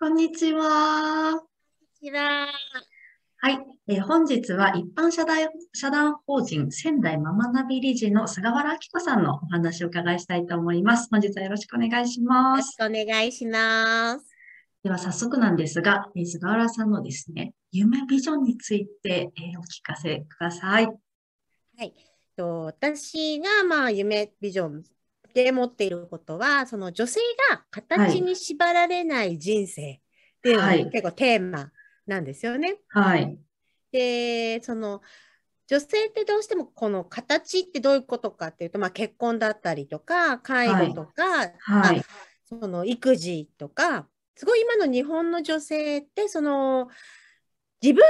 こんにちは。こんにちは。はい、えー、本日は一般社団社団法人仙台ままなび理事の菅原明子さんのお話を伺いしたいと思います。本日はよろしくお願いします。よろしくお願いします。では早速なんですが、えー、菅原さんのですね、夢ビジョンについて、えー、お聞かせください。はい、と私がまあ夢ビジョンで持っていることは、その女性が形に縛られない人生っていうのが、結構テーマなんですよね。はい。で、その女性ってどうしてもこの形ってどういうことかっていうと、まあ、結婚だったりとか、介護とか、はいはい、その育児とか、すごい今の日本の女性ってその自分の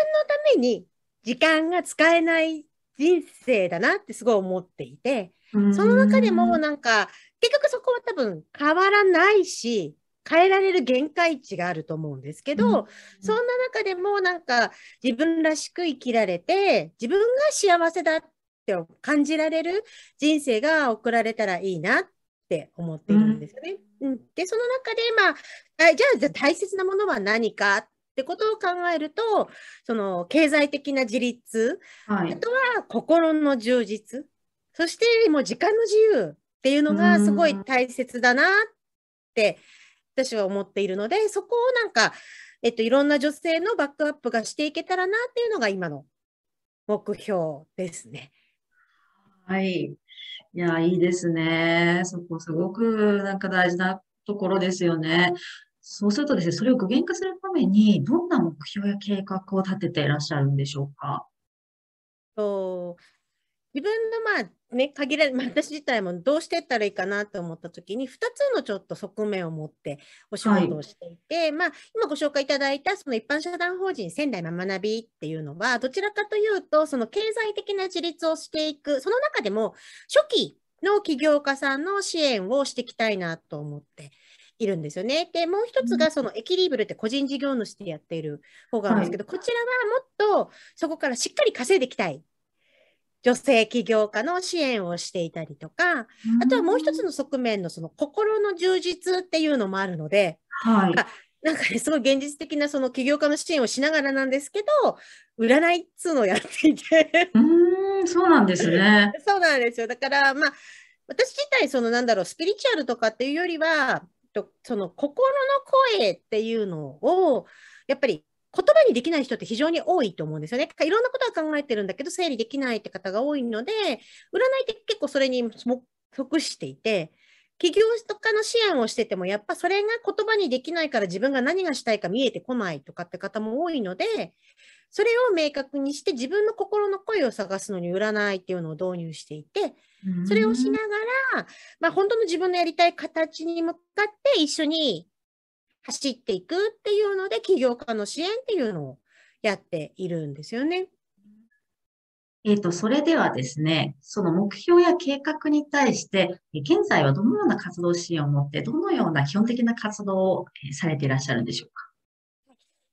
ために時間が使えない人生だなってすごい思っていて、その中でもなんか結局そこは多分変わらないし変えられる限界値があると思うんですけど、うん、そんな中でもなんか自分らしく生きられて自分が幸せだって感じられる人生が送られたらいいなって思っているんですよね。うん、でその中でまああじゃあじゃあ大切なものは何かってことを考えるとその経済的な自立、はい、あとは心の充実そしてもう時間の自由っていうのがすごい大切だなって私は思っているので、そこをなんか、えっと、いろんな女性のバックアップがしていけたらなっていうのが今の目標ですね。はい。いや、いいですね。そこすごくなんか大事なところですよね。そうするとですね、それを具現化するために、どんな目標や計画を立てていらっしゃるんでしょうか。と自分のまあね、限られ私自体もどうしていったらいいかなと思った時に2つのちょっと側面を持ってお仕事をしていて、はい、まあ、今ご紹介いただいたその一般社団法人仙台ままなびっていうのはどちらかというとその経済的な自立をしていくその中でも初期の起業家さんの支援をしていきたいなと思っているんですよね。で、もう一つがそのエキリーブルって個人事業主でやっている方があるんですけど、はい、こちらはもっとそこからしっかり稼いでいきたい女性起業家の支援をしていたりとか、あとはもう一つの側面のその心の充実っていうのもあるので、はい、なんかね、すごい現実的なその起業家の支援をしながらなんですけど、占いっつうのをやっていてうん、そうなんですね。そうなんですよ。だから、まあ、私自体、そのなんだろう、スピリチュアルとかっていうよりは、その心の声っていうのを、やっぱり言葉にできない人って非常に多いと思うんですよね。いろんなことは考えてるんだけど、整理できないって方が多いので、占いって結構それに即していて、起業とかの支援をしてても、やっぱそれが言葉にできないから自分が何がしたいか見えてこないとかって方も多いので、それを明確にして自分の心の声を探すのに占いっていうのを導入していて、それをしながら、まあ、本当の自分のやりたい形に向かって一緒に走っていくっていうので、起業家の支援っていうのをやっているんですよね。えっ、ー、と、それではですね、その目標や計画に対して、現在はどのような活動支援を持って、どのような基本的な活動をされていらっしゃるんでしょうか。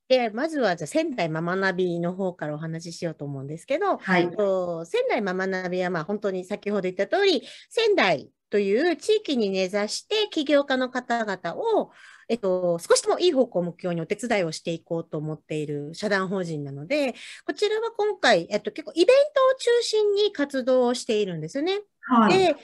でまずはじゃ仙台ママナビの方からお話ししようと思うんですけど、はい、と仙台ママナビはまあ本当に先ほど言った通り仙台という地域に根ざして起業家の方々をえっと、少しでもいい方向を目標にお手伝いをしていこうと思っている社団法人なので、こちらは今回、えっと、結構イベントを中心に活動をしているんですよね。はい、で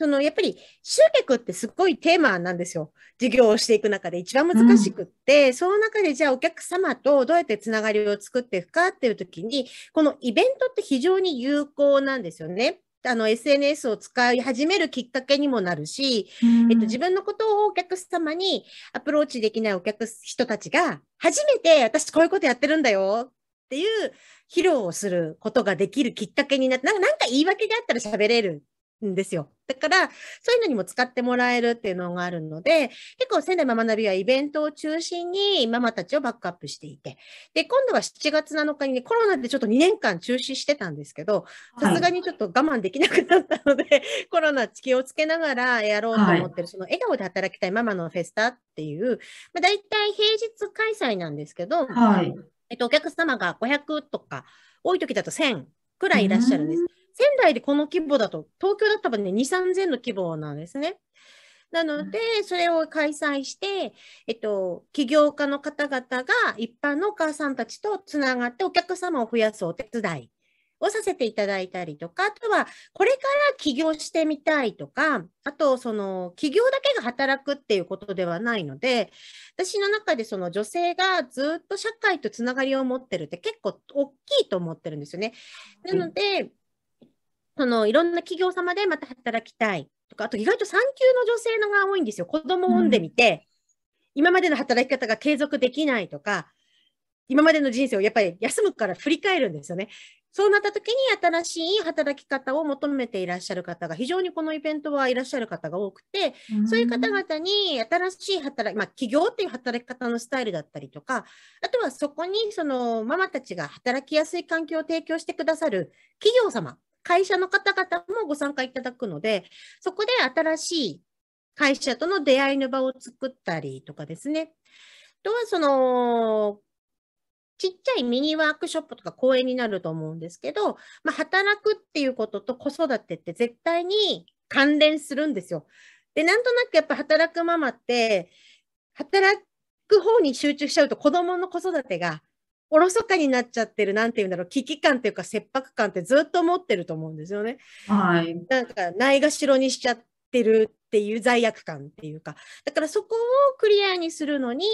そのやっぱり集客ってすごいテーマなんですよ。事業をしていく中で一番難しくって、うん、その中でじゃあお客様とどうやってつながりを作っていくかっていう時に、このイベントって非常に有効なんですよね。あの SNS を使い始めるきっかけにもなるし、えっと、自分のことをお客様にアプローチできないお客人たちが初めて私こういうことやってるんだよっていう披露をすることができるきっかけになって、なんか言い訳があったら喋れるんですよ。だから、そういうのにも使ってもらえるっていうのがあるので、結構仙台ママナビはイベントを中心にママたちをバックアップしていて、で、今度は7月7日に、ね、コロナでちょっと2年間中止してたんですけど、さすがにちょっと我慢できなくなったので、コロナ気をつけながらやろうと思ってる、はい、その笑顔で働きたいママのフェスタっていう、まあ、大体平日開催なんですけど、はい、えっと、お客様が500とか、多い時だと1000くらいいらっしゃるんです。仙台でこの規模だと、東京だったらね、2、3000の規模なんですね。なので、それを開催して、えっと、起業家の方々が一般のお母さんたちとつながってお客様を増やすお手伝いをさせていただいたりとか、あとは、これから起業してみたいとか、あと、その、起業だけが働くっていうことではないので、私の中でその女性がずっと社会とつながりを持ってるって結構大きいと思ってるんですよね。なので、そのいろんな企業様でまた働きたいとか、あと意外と産休の女性のが多いんですよ。子供を産んでみて、うん、今までの働き方が継続できないとか、今までの人生をやっぱり休むから振り返るんですよね。そうなった時に新しい働き方を求めていらっしゃる方が非常にこのイベントはいらっしゃる方が多くて、うん、そういう方々に新しい働き、まあ、起業っていう働き方のスタイルだったりとか、あとはそこにそのママたちが働きやすい環境を提供してくださる企業様会社の方々もご参加いただくので、そこで新しい会社との出会いの場を作ったりとかですね。あとは、その、ちっちゃいミニワークショップとか公演になると思うんですけど、まあ、働くっていうことと子育てって絶対に関連するんですよ。で、なんとなくやっぱ働くママって、働く方に集中しちゃうと子供の子育てがおろそかになっちゃってる、なんていうんだろう、危機感っていうか、切迫感ってずっと持ってると思うんですよね。はい。なんか、ないがしろにしちゃってるっていう罪悪感っていうか、だからそこをクリアにするのに、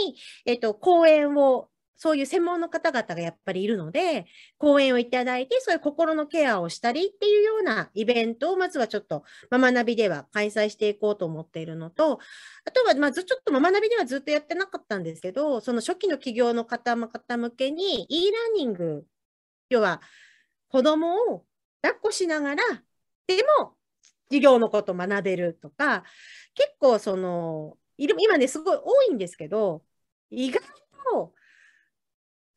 えっ、と、講演をそういう専門の方々がやっぱりいるので、講演をいただいて、そういう心のケアをしたりっていうようなイベントを、まずはちょっと、ママナビでは開催していこうと思っているのと、あとは、まずちょっとママナビではずっとやってなかったんですけど、その初期の起業の方々向けに、e ラーニング、要は、子供を抱っこしながら、でも、授業のことを学べるとか、結構その、今ね、すごい多いんですけど、意外と、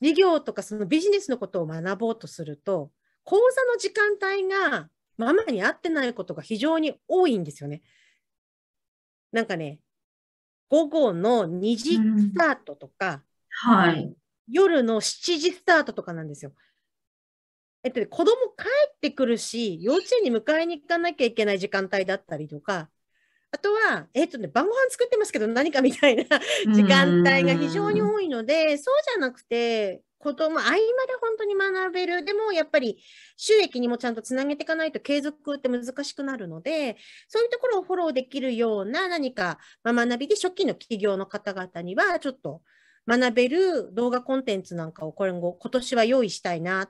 事業とかそのビジネスのことを学ぼうとすると、講座の時間帯がママに合ってないことが非常に多いんですよね。なんかね、午後の2時スタートとか、はい、夜の7時スタートとかなんですよ。えっと、子供帰ってくるし、幼稚園に迎えに行かなきゃいけない時間帯だったりとか、あとは、えっ、とね、晩ご飯作ってますけど何かみたいな時間帯が非常に多いので、そうじゃなくて、子も合間で本当に学べる。でもやっぱり収益にもちゃんとつなげていかないと継続って難しくなるので、そういうところをフォローできるような何か、まあ、学びで初期の企業の方々にはちょっと学べる動画コンテンツなんかを今後、今年は用意したいなっ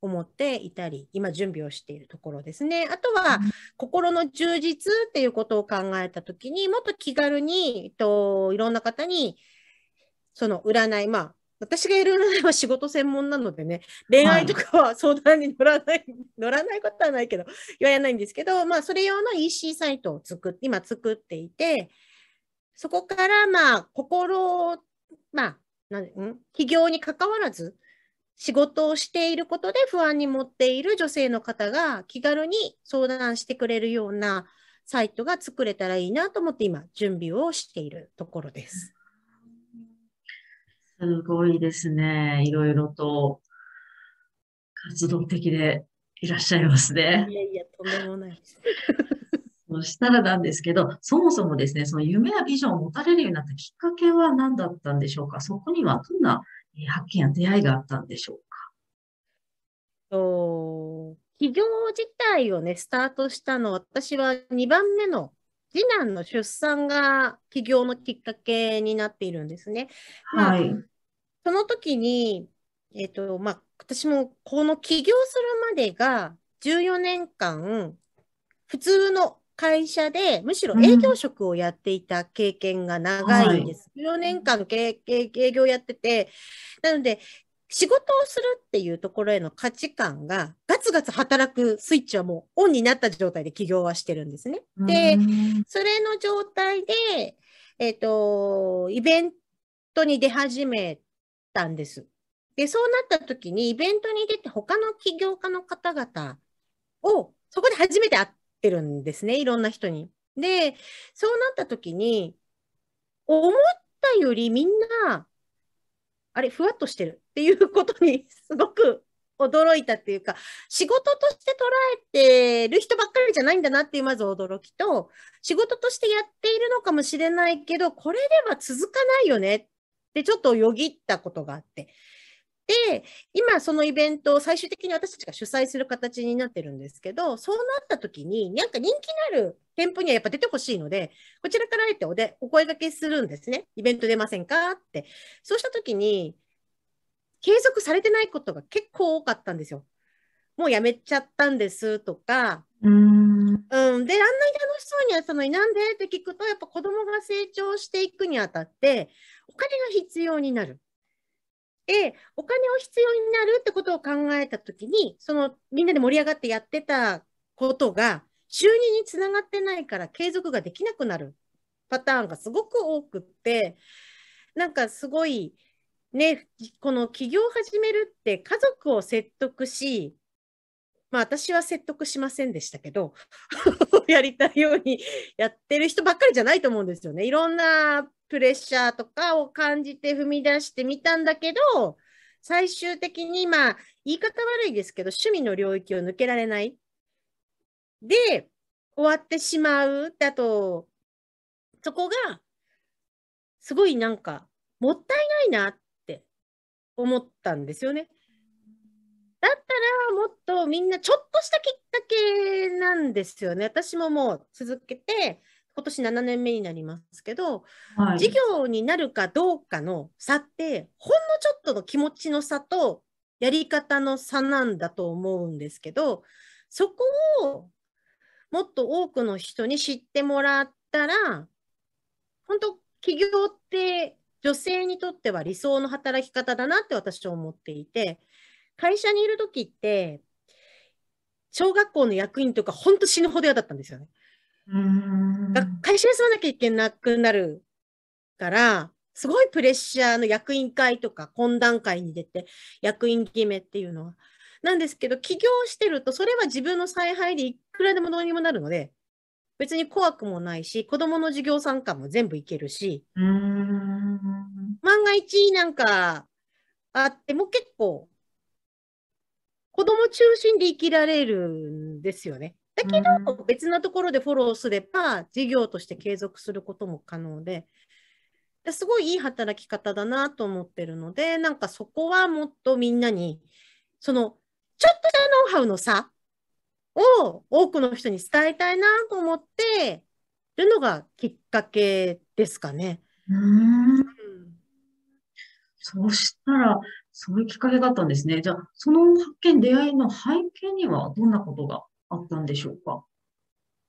思っていたり、今準備をしているところですね。あとは、心の充実っていうことを考えたときに、もっと気軽に、えっと、いろんな方に、その占い、まあ、私がいる占いは仕事専門なのでね、恋愛とかは相談に乗らない、はい、乗らないことはないけど、言わないんですけど、まあ、それ用の EC サイトを作って、今作っていて、そこから、まあ、心、まあ、なん企業に関わらず、仕事をしていることで不安に持っている女性の方が気軽に相談してくれるようなサイトが作れたらいいなと思って今準備をしているところです。すごいですね。いろいろと活動的でいらっしゃいますね。いやいや、とんでもないです。そしたらなんですけど、そもそもですね、その夢やビジョンを持たれるようになったきっかけは何だったんでしょうかそこにはどんな発見や出会いがあったんでしょうかと企業自体をね、スタートしたの、私は2番目の次男の出産が起業のきっかけになっているんですね。はい。その時に、えっ、ー、と、まあ、私もこの起業するまでが14年間、普通の会社で、むしろ営業職をやっていた経験が長いんです。うん、はい、4年間経営営業やってて、なので、仕事をするっていうところへの価値観が、ガツガツ働くスイッチはもうオンになった状態で起業はしてるんですね。で、それの状態で、えっ、ー、と、イベントに出始めたんです。で、そうなった時に、イベントに出て他の起業家の方々を、そこで初めて会っってるんですね、いろんな人に。で、そうなった時に、思ったよりみんな、あれ、ふわっとしてるっていうことにすごく驚いたっていうか、仕事として捉えてる人ばっかりじゃないんだなっていうまず驚きと、仕事としてやっているのかもしれないけど、これでは続かないよねってちょっとよぎったことがあって。で、今そのイベントを最終的に私たちが主催する形になってるんですけど、そうなった時に、なんか人気のある店舗にはやっぱ出てほしいので、こちらからあえておでお声掛けするんですね。イベント出ませんかって。そうした時に、継続されてないことが結構多かったんですよ。もうやめちゃったんですとか、うんうんで、あんなに楽しそうにやったのになんでって聞くと、やっぱ子供が成長していくにあたって、お金が必要になる。で、お金を必要になるってことを考えたときに、そのみんなで盛り上がってやってたことが、収入につながってないから継続ができなくなるパターンがすごく多くって、なんかすごい、ね、この起業を始めるって家族を説得し、まあ私は説得しませんでしたけど、やりたいようにやってる人ばっかりじゃないと思うんですよね。いろんなプレッシャーとかを感じて踏み出してみたんだけど、最終的に、まあ、言い方悪いですけど、趣味の領域を抜けられない。で、終わってしまうだと、そこが、すごいなんか、もったいないなって思ったんですよね。だったらもっとみんなちょっとしたきっかけなんですよね。私ももう続けて、今年7年目になりますけど、はい、事業になるかどうかの差ってほんのちょっとの気持ちの差とやり方の差なんだと思うんですけどそこをもっと多くの人に知ってもらったら本当起業って女性にとっては理想の働き方だなって私は思っていて会社にいる時って小学校の役員とか本当死ぬほど嫌だったんですよね。会社休まなきゃいけなくなるから、すごいプレッシャーの役員会とか懇談会に出て、役員決めっていうのは。なんですけど、起業してると、それは自分の采配でいくらでもどうにもなるので、別に怖くもないし、子供の授業参加も全部いけるし、万が一なんかあっても結構、子供中心で生きられるんですよね。だけど、別なところでフォローすれば、事業として継続することも可能で、すごいいい働き方だなと思ってるので、なんかそこはもっとみんなに、その、ちょっとしたノウハウの差を多くの人に伝えたいなと思ってるのがきっかけですかね。うん、ん、そうしたら、そういうきっかけだったんですね。じゃあ、その発見、出会いの背景にはどんなことがあったんでしょうか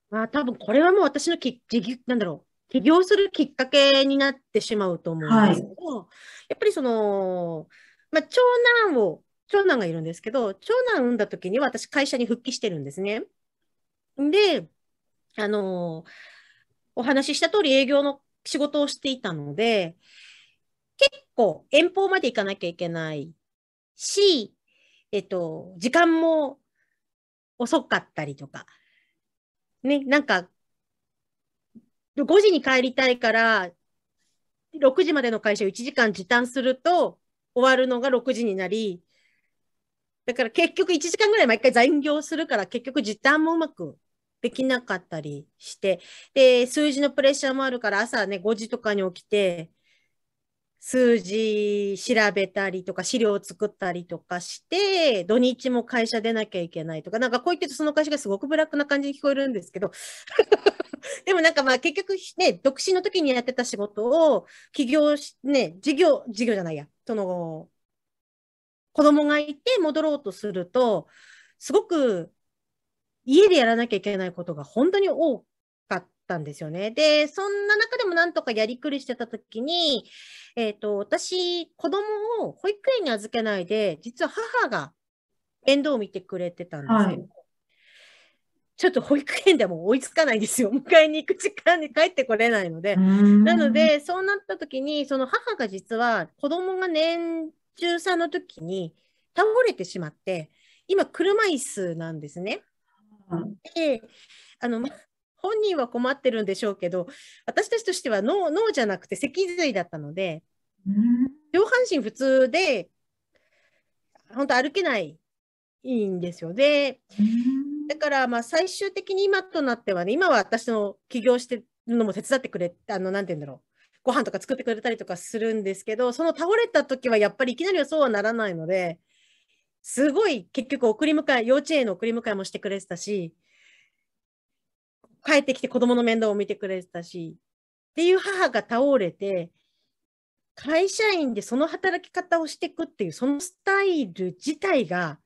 まあ多分これはもう私のきなんだろう起業するきっかけになってしまうと思うんですけど、はい、やっぱりその、まあ、長男を長男がいるんですけど長男を産んだ時に私会社に復帰してるんですね。であのお話しした通り営業の仕事をしていたので結構遠方まで行かなきゃいけないし、えっと、時間も遅かったりとか、ね、なんか、5時に帰りたいから、6時までの会社を1時間時短すると、終わるのが6時になり、だから結局1時間ぐらい毎回残業するから、結局時短もうまくできなかったりして、で、数字のプレッシャーもあるから、朝ね、5時とかに起きて、数字調べたりとか資料を作ったりとかして、土日も会社出なきゃいけないとか、なんかこう言ってるとその会社がすごくブラックな感じに聞こえるんですけど、でもなんかまあ結局ね、独身の時にやってた仕事を起業し、ね、事業、事業じゃないや、その、子供がいて戻ろうとすると、すごく家でやらなきゃいけないことが本当に多たんですよね。で、そんな中でもなんとかやりくりしてた時に、えっ、ー、と、私、子供を保育園に預けないで、実は母が面倒を見てくれてたんですけど、はい、ちょっと保育園でも追いつかないんですよ。迎えに行く時間に帰ってこれないので。なので、そうなった時に、その母が実は子供が年中3の時に倒れてしまって、今、車椅子なんですね。で、あの、本人は困ってるんでしょうけど私たちとしては脳脳じゃなくて脊髄だったので、上半身普通で本当歩けないいいんですよね。だからまあ最終的に今となってはね今は私の起業してるのも手伝ってくれあの何て言うんだろうご飯とか作ってくれたりとかするんですけどその倒れた時はやっぱりいきなりはそうはならないのですごい結局送り迎え幼稚園の送り迎えもしてくれてたし帰ってきて子供の面倒を見てくれてたし、っていう母が倒れて、会社員でその働き方をしていくっていう、そのスタイル自体が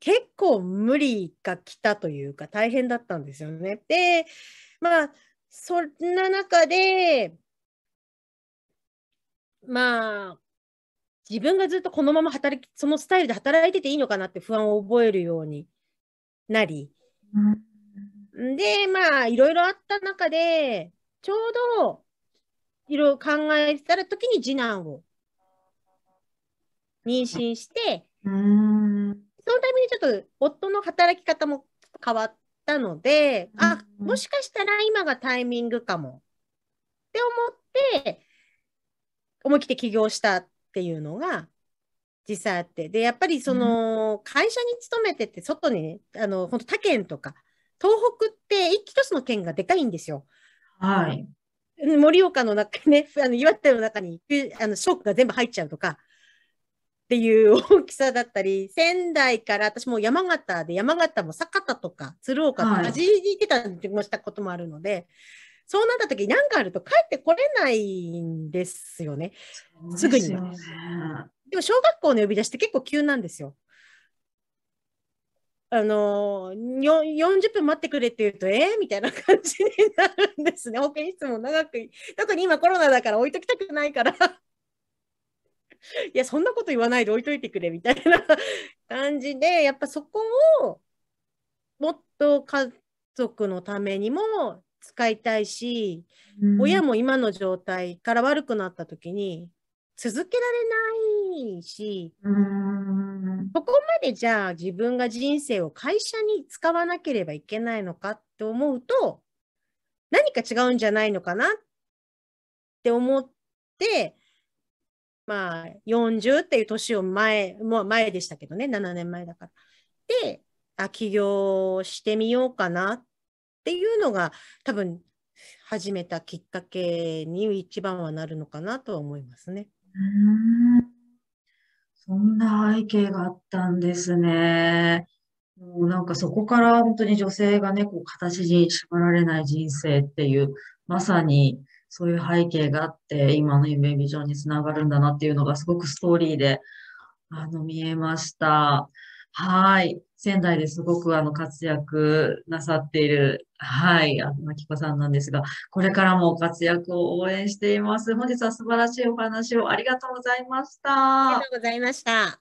結構無理が来たというか大変だったんですよね。で、まあ、そんな中で、まあ、自分がずっとこのまま働き、そのスタイルで働いてていいのかなって不安を覚えるようになり、で、まあ、いろいろあった中で、ちょうど、いろいろ考えてたら時に次男を妊娠して、そのためにちょっと夫の働き方も変わったので、あ、もしかしたら今がタイミングかもって思って、思い切って起業したっていうのが実際あって。で、やっぱりその会社に勤めてて、外にね、あの、本当他県とか、東北って一その県がでかいんですよ。はい。盛岡の中にね、あの岩手の中にあのショックが全部入っちゃうとかっていう大きさだったり、仙台から私も山形で、山形も酒田とか鶴岡とか、はい、いてたりもしたこともあるので、そうなった時に何かあると帰ってこれないんですよね。すよねすぐには。でも小学校の呼び出しって結構急なんですよ。あの40分待ってくれって言うと、えー、みたいな感じになるんですね。保健室も長く、特に今コロナだから置いときたくないから、いや、そんなこと言わないで置いといてくれみたいな感じで、やっぱそこをもっと家族のためにも使いたいし、うん、親も今の状態から悪くなった時に続けられないし、うんここまでじゃあ自分が人生を会社に使わなければいけないのかって思うと何か違うんじゃないのかなって思ってまあ40っていう年を前もう前でしたけどね7年前だから。であ起業してみようかなっていうのが多分始めたきっかけに一番はなるのかなとは思いますね。うんそんな背景があったんですね。もうなんかそこから本当に女性がね、こう形に縛られない人生っていう、まさにそういう背景があって、今の夢ビジョンにつながるんだなっていうのがすごくストーリーで、あの、見えました。はい。仙台ですごくあの活躍なさっている、はい、あの、きこさんなんですが、これからも活躍を応援しています。本日は素晴らしいお話をありがとうございました。ありがとうございました。